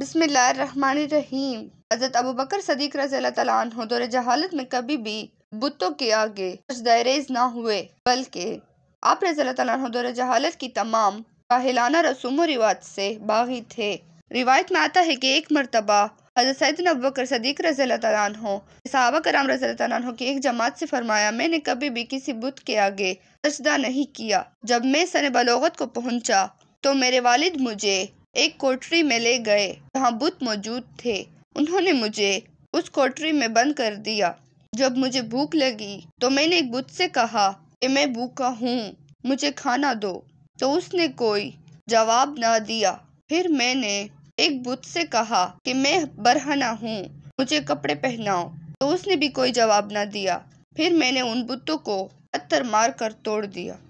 बिसमीम हज़रत अबू बकर सदीक रज़ी दौर जहालत में कभी भी बुतों के आगे दरेज ना हुए बल्कि आप रज़ी दौर जहालत की तमाम काहिलाना रसूम रिवाज से बागी थे रिवायत में आता है कि एक मरतबा हज़रत सैदिन अबकर सदीक रज़ी सहाबा कराम रज़ी की एक जमात से फरमाया मैंने कभी भी किसी बुत के आगे सजदा नहीं किया जब मैं सन बलोगत को पहुंचा तो मेरे वालिद मुझे एक कोठरी में ले गए जहाँ बुत मौजूद थे उन्होंने मुझे उस कोठरी में बंद कर दिया जब मुझे भूख लगी तो मैंने एक बुत से कहा कि मैं भूखा हूँ मुझे खाना दो तो उसने कोई जवाब ना दिया फिर मैंने एक बुत से कहा कि मैं बरहना हूँ मुझे कपड़े पहनाओ तो उसने भी कोई जवाब ना दिया फिर मैंने उन बुतों को पत्थर मार कर तोड़ दिया